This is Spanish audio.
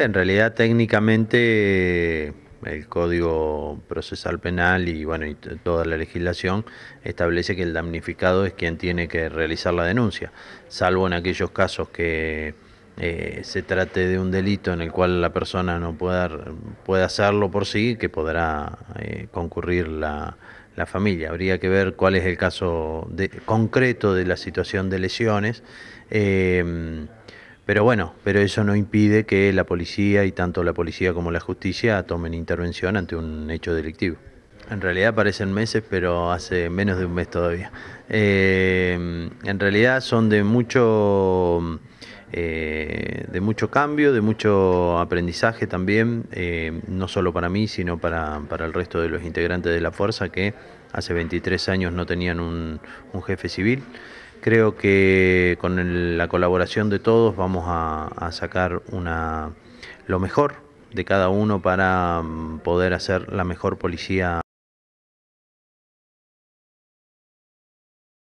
En realidad técnicamente eh, el Código Procesal Penal y bueno y toda la legislación establece que el damnificado es quien tiene que realizar la denuncia, salvo en aquellos casos que eh, se trate de un delito en el cual la persona no pueda, hacerlo por sí, que podrá eh, concurrir la, familia. Habría que ver cuál es el caso de, concreto de la situación de lesiones. Pero bueno, pero eso no impide que la policía y tanto la policía como la justicia tomen intervención ante un hecho delictivo. En realidad parecen meses, pero hace menos de un mes todavía. Eh, en realidad son de mucho, eh, de mucho cambio, de mucho aprendizaje también, eh, no solo para mí, sino para, el resto de los integrantes de la fuerza que hace 23 años no tenían un jefe civil. Creo que con la colaboración de todos vamos a, sacar lo mejor de cada uno para mm, poder hacer la mejor policía